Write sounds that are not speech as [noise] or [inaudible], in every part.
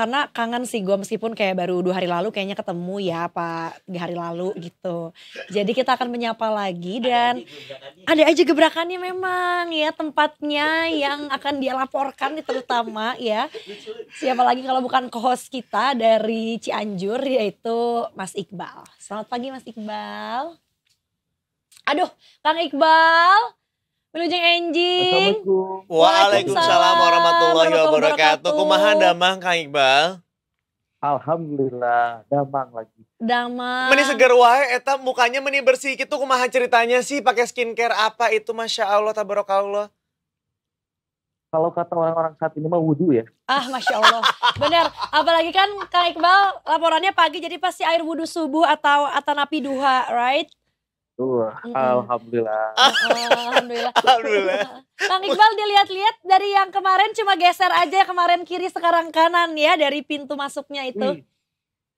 karena kangen sih gue meskipun kayak baru dua hari lalu kayaknya ketemu ya Pak tiga hari lalu gitu. Jadi kita akan menyapa lagi dan ada aja gebrakannya memang ya tempatnya yang akan dia laporkan terutama ya. Siapa lagi kalau bukan co-host kita dari Cianjur yaitu Mas Iqbal. Selamat pagi Mas Iqbal. Aduh, Kang Iqbal. Wilujeng Enji. Waalaikumsalam, Waalaikumsalam warahmatullahi wabarakatuh. Kumaha damang Kang Iqbal? Alhamdulillah, damang lagi. Damang. Meni seger wae eta mukanya meni bersih gitu kumaha ceritanya sih pakai skincare apa itu Masya Allah tabarakallah. Kalau kata orang-orang saat ini mah wudhu ya. Ah Masya Allah. Bener, apalagi kan Kang Iqbal laporannya pagi jadi pasti air wudhu subuh atau atanapi duha, right? Tuh, mm alhamdulillah. Oh, alhamdulillah. [laughs] alhamdulillah. Kang Iqbal dilihat-lihat dari yang kemarin cuma geser aja ya, kemarin kiri sekarang kanan ya dari pintu masuknya itu. Hmm,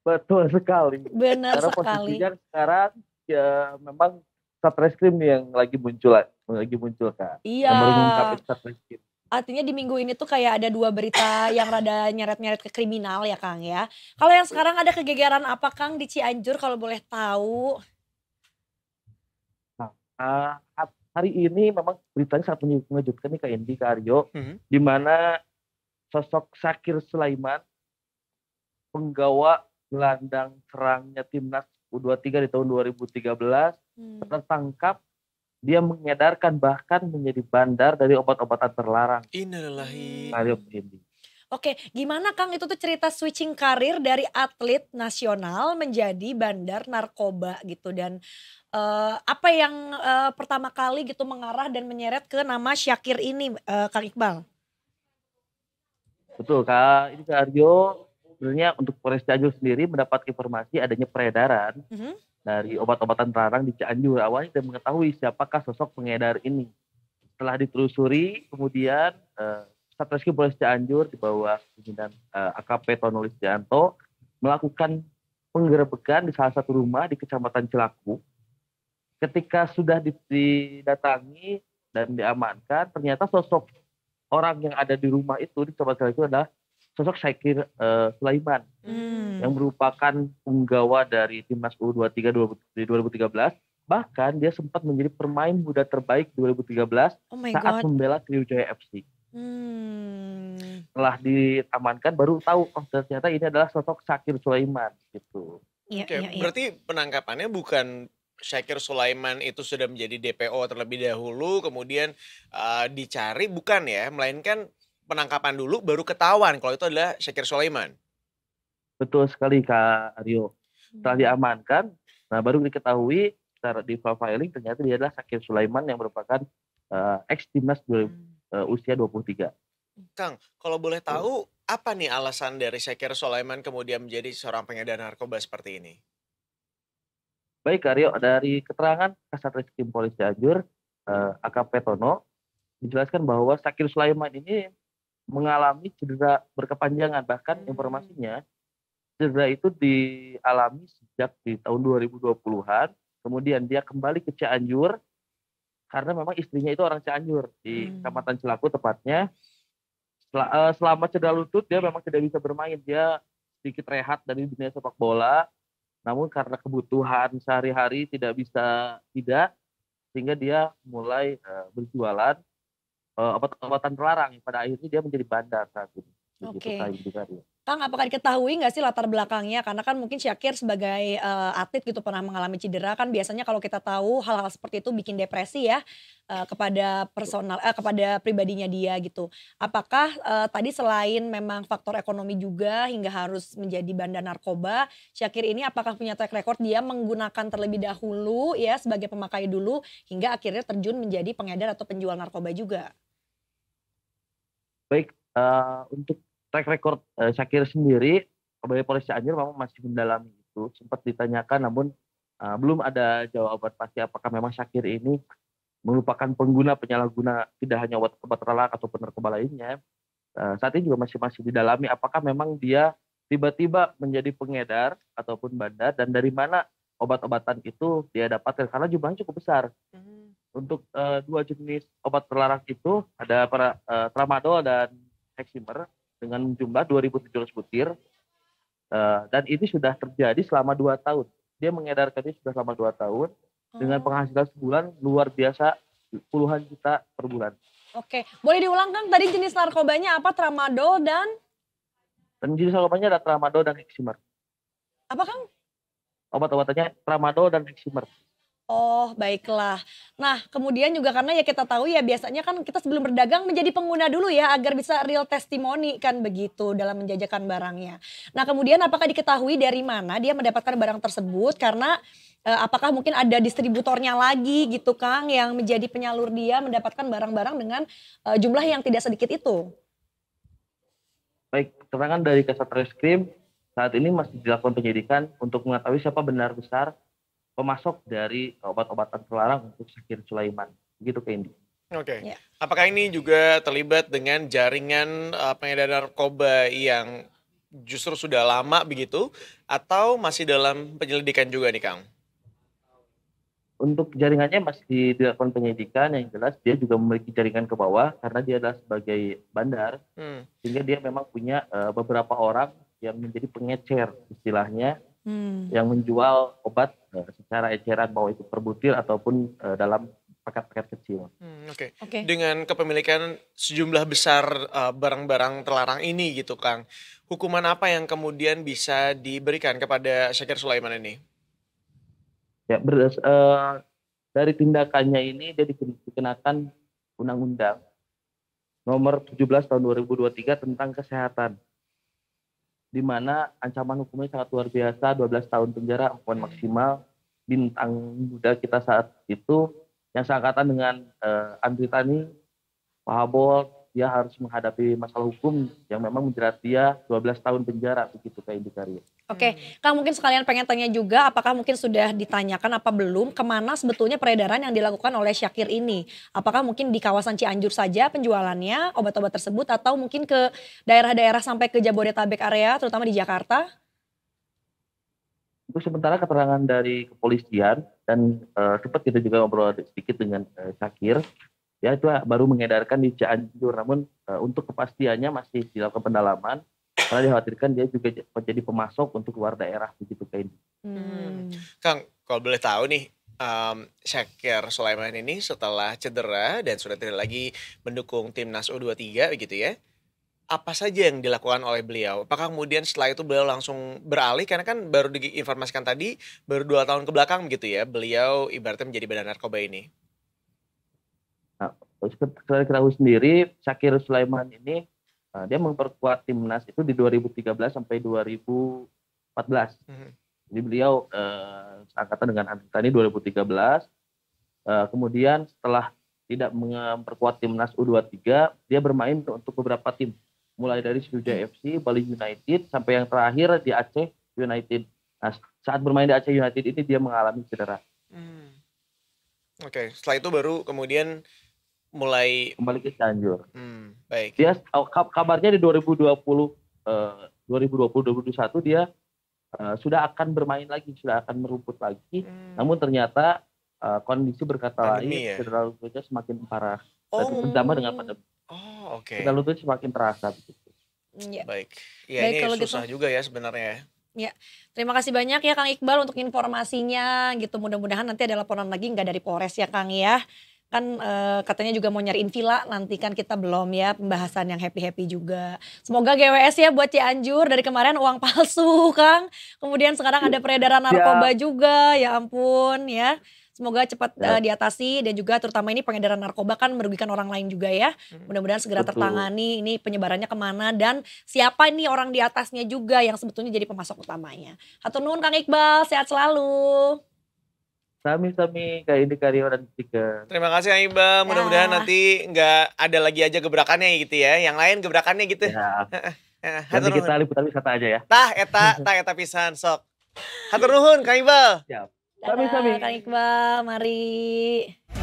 betul sekali. Benar Karena sekali. Karena sekarang ya memang Satreskrim yang lagi muncul lagi muncul kan. Iya. artinya di minggu ini tuh kayak ada dua berita yang rada nyeret-nyeret ke kriminal ya Kang ya. Kalau yang sekarang ada kegegeran apa Kang di Cianjur kalau boleh tahu? uh, hari ini memang beritanya sangat mengejutkan nih ke Indi, ke Aryo, hmm. di mana sosok Sakir Sulaiman, penggawa gelandang serangnya timnas U23 di tahun 2013, hmm. tertangkap dia mengedarkan bahkan menjadi bandar dari obat-obatan terlarang. Inilah. Aryo Kak Indi. Oke, gimana Kang itu tuh cerita switching karir dari atlet nasional menjadi bandar narkoba gitu dan uh, apa yang uh, pertama kali gitu mengarah dan menyeret ke nama Syakir ini uh, Kang Iqbal? Betul Kak, ini Kak Aryo sebenarnya untuk Polres Cianjur sendiri mendapat informasi adanya peredaran mm -hmm. dari obat-obatan terlarang di Cianjur awalnya dan mengetahui siapakah sosok pengedar ini. Setelah ditelusuri kemudian uh, Satreskrim Polres Cianjur di bawah pimpinan uh, eh, AKP Tonolis Janto melakukan penggerebekan di salah satu rumah di Kecamatan Cilaku. Ketika sudah didatangi dan diamankan, ternyata sosok orang yang ada di rumah itu di Kecamatan Cilaku adalah sosok Syakir uh, eh, Sulaiman hmm. yang merupakan penggawa dari timnas U23 2013 bahkan dia sempat menjadi permain muda terbaik 2013 oh saat God. membela Sriwijaya FC. Hmm setelah ditamankan baru tahu oh ternyata ini adalah sosok Syakir Sulaiman gitu. Iya, Oke, iya, iya. berarti penangkapannya bukan Syakir Sulaiman itu sudah menjadi DPO terlebih dahulu kemudian uh, dicari bukan ya, melainkan penangkapan dulu baru ketahuan kalau itu adalah Syakir Sulaiman. Betul sekali Kak Aryo. Setelah hmm. diamankan, nah baru diketahui secara di profiling ternyata dia adalah Syakir Sulaiman yang merupakan uh, eh, ex timnas 2000, uh, hmm. eh, usia 23. Kang, kalau boleh tahu apa nih alasan dari Syekir Sulaiman kemudian menjadi seorang pengedar narkoba seperti ini? Baik, Karyo, dari keterangan Kasat Reskrim Polisi Cianjur, eh, AKP Tono, dijelaskan bahwa Syakir Sulaiman ini mengalami cedera berkepanjangan. Bahkan hmm. informasinya, cedera itu dialami sejak di tahun 2020-an. Kemudian dia kembali ke Cianjur, karena memang istrinya itu orang Cianjur, di hmm. Kecamatan Cilaku tepatnya. Eh, selama cedera lutut dia memang tidak bisa bermain dia sedikit rehat dari dunia sepak bola namun karena kebutuhan sehari-hari tidak bisa tidak sehingga dia mulai uh, berjualan uh, obat-obatan terlarang pada akhirnya dia menjadi bandar saat ini Oke. Okay. Gitu Kang, ya. apakah diketahui nggak sih latar belakangnya? Karena kan mungkin Syakir sebagai uh, atlet gitu pernah mengalami cedera kan biasanya kalau kita tahu hal-hal seperti itu bikin depresi ya uh, kepada personal uh, kepada pribadinya dia gitu. Apakah uh, tadi selain memang faktor ekonomi juga hingga harus menjadi bandar narkoba, Syakir ini apakah punya track record dia menggunakan terlebih dahulu ya sebagai pemakai dulu hingga akhirnya terjun menjadi pengedar atau penjual narkoba juga? Baik, uh, untuk track record uh, eh, Syakir sendiri sebagai polisi Anjir memang masih mendalami itu sempat ditanyakan namun uh, belum ada jawaban pasti apakah memang Syakir ini merupakan pengguna penyalahguna tidak hanya obat obat terlarang atau penerkeba lainnya uh, saat ini juga masih masih didalami apakah memang dia tiba-tiba menjadi pengedar ataupun bandar dan dari mana obat-obatan itu dia dapatkan karena jumlahnya cukup besar mm. untuk uh, dua jenis obat terlarang itu ada para uh, tramadol dan eksimer dengan jumlah 2.700 butir. Uh, dan ini sudah terjadi selama dua tahun. Dia mengedarkan ini sudah selama dua tahun hmm. dengan oh. penghasilan sebulan luar biasa puluhan juta per bulan. Oke, boleh diulang kan tadi jenis narkobanya apa? Tramadol dan? Dan jenis narkobanya ada tramadol dan eksimer. Apa kang? Obat-obatannya tramadol dan eksimer. Oh, baiklah. Nah, kemudian juga karena ya kita tahu ya biasanya kan kita sebelum berdagang menjadi pengguna dulu ya agar bisa real testimoni kan begitu dalam menjajakan barangnya. Nah, kemudian apakah diketahui dari mana dia mendapatkan barang tersebut karena eh, apakah mungkin ada distributornya lagi gitu Kang yang menjadi penyalur dia mendapatkan barang-barang dengan eh, jumlah yang tidak sedikit itu? Baik, keterangan dari Kasat Reskrim saat ini masih dilakukan penyidikan untuk mengetahui siapa benar besar pemasok dari obat-obatan terlarang untuk Sakir Sulaiman. Begitu ke Indi. Oke. Okay. Ya. Yeah. Apakah ini juga terlibat dengan jaringan uh, pengedar narkoba yang justru sudah lama begitu atau masih dalam penyelidikan juga nih Kang? Untuk jaringannya masih dilakukan penyelidikan yang jelas dia juga memiliki jaringan ke bawah karena dia adalah sebagai bandar hmm. sehingga dia memang punya uh, beberapa orang yang menjadi pengecer istilahnya hmm. yang menjual obat uh, secara eceran mau itu perbutir ataupun uh, dalam paket-paket kecil. Hmm, Oke. Okay. Okay. Dengan kepemilikan sejumlah besar eh, barang-barang uh, terlarang ini gitu, Kang. Hukuman apa yang kemudian bisa diberikan kepada Syekir Sulaiman ini? Ya, uh, dari tindakannya ini dia dikenakan undang-undang nomor 17 tahun 2023 tentang kesehatan di mana ancaman hukumnya sangat luar biasa 12 tahun penjara hukuman maksimal bintang muda kita saat itu yang seangkatan dengan uh, eh, Andri Tani, Pak Habol, dia harus menghadapi masalah hukum yang memang menjerat dia 12 tahun penjara begitu kayak Indikaria. Oke, okay. Kang mungkin sekalian pengen tanya juga apakah mungkin sudah ditanyakan apa belum kemana sebetulnya peredaran yang dilakukan oleh Syakir ini? Apakah mungkin di kawasan Cianjur saja penjualannya obat-obat tersebut atau mungkin ke daerah-daerah sampai ke Jabodetabek area terutama di Jakarta? Itu sementara keterangan dari kepolisian dan uh, sempat kita juga ngobrol sedikit dengan uh, Syakir ya itu baru mengedarkan di Cianjur namun uh, untuk kepastiannya masih dilakukan pendalaman karena dikhawatirkan dia juga menjadi pemasok untuk luar daerah begitu ini Hmm. Kang kalau boleh tahu nih um, Syakir Sulaiman ini setelah cedera dan sudah tidak lagi mendukung timnas U23 begitu ya apa saja yang dilakukan oleh beliau? Apakah kemudian setelah itu beliau langsung beralih? Karena kan baru diinformasikan tadi, baru dua tahun ke belakang begitu ya, beliau ibaratnya menjadi badan narkoba ini. Setelah kita tahu sendiri, Syakir Sulaiman ini uh, dia memperkuat timnas itu di 2013 sampai 2014. Hmm. Jadi beliau uh, eh, angkatan dengan Andika ini 2013. Uh, eh, kemudian setelah tidak memperkuat timnas U23, dia bermain untuk beberapa tim. Mulai dari Sriwijaya FC, Bali United, sampai yang terakhir di Aceh United. Nah, saat bermain di Aceh United ini dia mengalami cedera. Hmm. Oke, okay. setelah itu baru kemudian mulai kembali ke Cianjur. Hmm, baik. Dia oh, kabarnya di 2020 eh, 2020 2021 dia eh, sudah akan bermain lagi, sudah akan merumput lagi. Hmm. Namun ternyata eh, kondisi berkata lain ya? cedera lututnya semakin parah. Oh. Terutama dengan pandemi. Oh, oke. Okay. Cedera lutut semakin terasa begitu. Hmm, ya. Baik. Ya Baik, ini kalau susah gitu. juga ya sebenarnya. Ya. ya, terima kasih banyak ya Kang Iqbal untuk informasinya gitu. Mudah-mudahan nanti ada laporan lagi nggak dari Polres ya Kang ya kan uh, katanya juga mau nyariin villa nanti kan kita belum ya pembahasan yang happy-happy juga. Semoga GWS ya buat Cianjur dari kemarin uang palsu [laughs] Kang. Kemudian sekarang ada peredaran iya. narkoba ya. juga ya ampun ya. Semoga cepat ya. uh, diatasi dan juga terutama ini pengedaran narkoba kan merugikan orang lain juga ya. Hmm. Mudah-mudahan segera Betul. tertangani ini penyebarannya kemana dan siapa ini orang di atasnya juga yang sebetulnya jadi pemasok utamanya. Hatur nuhun Kang Iqbal, sehat selalu. Sami-sami kayak ini Karyawan tiga. Terima kasih Aiba. Mudah-mudahan ya. nanti nggak ada lagi aja gebrakannya gitu ya. Yang lain gebrakannya gitu. Ya. [laughs] Nanti kita liputan wisata aja ya. Tah, eta, tah, eta pisan, sok. Hatur nuhun, Kang Iqbal. Siap. Sami-sami. Kang Iqbal, mari.